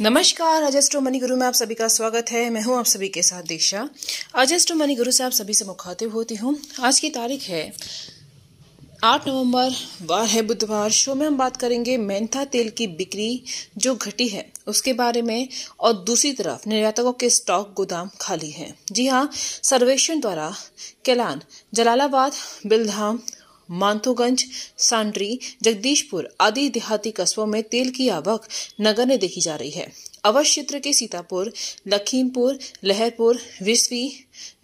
नमस्कार अजस्टो मनी गुरु में आप सभी का स्वागत है मैं हूं आप सभी के साथ दीक्षा अजस्टो मनी गुरु से आप सभी से मुखातिब होती हूं आज की तारीख है आठ नवंबर वार है बुधवार शो में हम बात करेंगे मेंथा तेल की बिक्री जो घटी है उसके बारे में और दूसरी तरफ निर्यातकों के स्टॉक गोदाम खाली हैं जी हाँ सर्वेक्षण द्वारा केलान जलालाबाद बिलधाम मानथोगंज सांड्री जगदीशपुर आदि देहाती कस्बों में तेल की आवक नगण्य देखी जा रही है अवध क्षेत्र के सीतापुर लखीमपुर लहरपुर विस्वी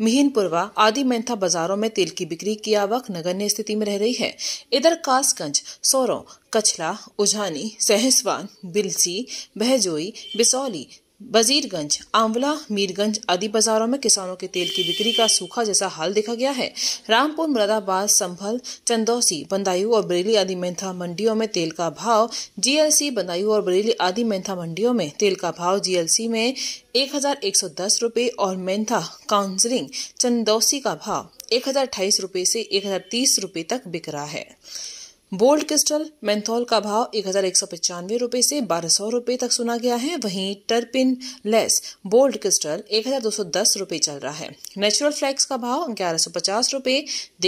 मिहिनपुरवा आदि मैंथा बाजारों में तेल की बिक्री की आवक नगण्य स्थिति में रह रही है इधर कासगंज सोरों कछला उझानी सहसवान बिलसी बहजोई बिसौली वजीरगंज आंवला मीरगंज आदि बाजारों में किसानों के तेल की बिक्री का सूखा जैसा हाल देखा गया है रामपुर मुरादाबाद संभल चंदौसी बंदायू और बरेली आदि मेंथा मंडियों में तेल का भाव जीएलसी बंदायू और बरेली आदि मेंथा मंडियों में तेल का भाव जीएलसी में एक हजार एक सौ दस रुपये और मेंथा काउंसलिंग चंदौसी का भाव एक हजार अठाईस रुपये से एक हजार तीस रुपये तक बिक रहा है बोल्ड क्रिस्टल मेंथोल का भाव एक हजार एक सौ पचानवे रुपए से बारह सौ रुपए तक सुना गया है वहीं टर्पिन लेस बोल्ड क्रिस्टल एक हजार दो सौ दस रुपए चल रहा है नेचुरल फ्लैक्स का भाव ग्यारह सौ पचास रुपए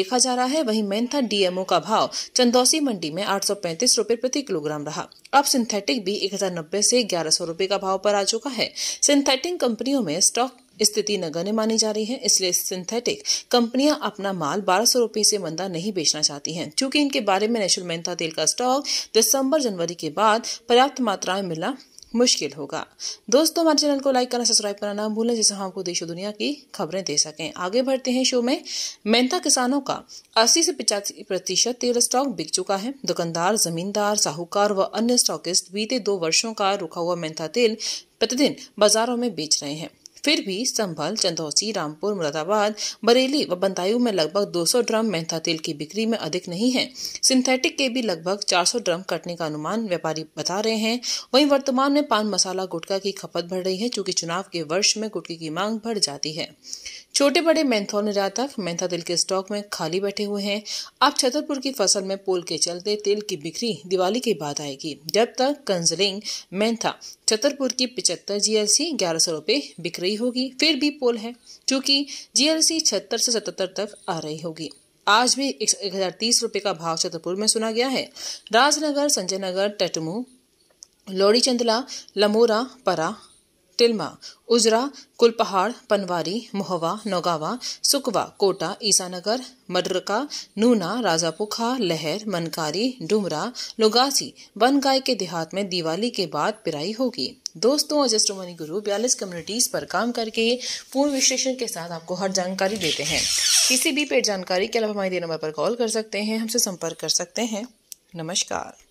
देखा जा रहा है वहीं मेंथा डीएमओ का भाव चंदौसी मंडी में आठ सौ पैंतीस रुपए प्रति किलोग्राम रहा अब सिंथेटिक भी एक हजार नब्बे से ग्यारह सौ रुपए का भाव पर आ चुका है सिंथेटिक कंपनियों में स्टॉक स्थिति नगण्य मानी जा रही है इसलिए सिंथेटिक कंपनियां अपना माल बारह सौ रुपये से मंदा नहीं बेचना चाहती हैं क्योंकि इनके बारे में नेशनल मेहनता तेल का स्टॉक दिसंबर जनवरी के बाद पर्याप्त मात्रा में मिलना मुश्किल होगा दोस्तों हमारे चैनल को लाइक करना सब्सक्राइब करना ना भूलें जिससे हम आपको देश और दुनिया की खबरें दे सकें आगे बढ़ते हैं शो में मेहनता किसानों का 80 से पिचासी प्रतिशत तेल स्टॉक बिक चुका है दुकानदार जमींदार साहूकार व अन्य स्टॉकिस्ट बीते दो वर्षों का रुका हुआ मेहनता तेल प्रतिदिन बाजारों में बेच रहे हैं फिर भी संभल चंदौसी रामपुर मुरादाबाद बरेली व बंदायू में लगभग 200 ड्रम मेंथा तेल की बिक्री में अधिक नहीं है सिंथेटिक के भी लगभग 400 ड्रम कटने का अनुमान व्यापारी बता रहे हैं वहीं वर्तमान में पान मसाला गुटखा की खपत बढ़ रही है चूंकि चुनाव के वर्ष में गुटखे की मांग बढ़ जाती है छोटे बड़े मेंथौर निर्यातक मैंथा तिल के स्टॉक में खाली बैठे हुए हैं अब छतरपुर की फसल में पोल के चलते तिल की बिक्री दिवाली के बाद आएगी जब तक कंजलिंग मैंथा छतरपुर की पिछहत्तर जीएलसी ग्यारह सौ रुपये बिक रही होगी फिर भी पोल है क्योंकि जीएलसी छहत्तर से सतहत्तर तक आ रही होगी आज भी एक हजार तीस रुपये का भाव छतरपुर में सुना गया है राजनगर संजय नगर टटमू लोड़ी चंदला लमोरा परा तिलमा उजरा कुलपहाड़ पनवारी मोहवा नौगावा सुकवा कोटा ईसानगर मडरका नूना राजापुखा लहर मनकारी डुमरा लुगासी गाय के देहात में दिवाली के बाद पिराई होगी दोस्तों अजस्टोमनी गुरु बयालीस कम्युनिटीज़ पर काम करके पूर्ण विश्लेषण के साथ आपको हर जानकारी देते हैं किसी भी पेड जानकारी के अलावा हमारे नंबर पर कॉल कर सकते हैं हमसे संपर्क कर सकते हैं नमस्कार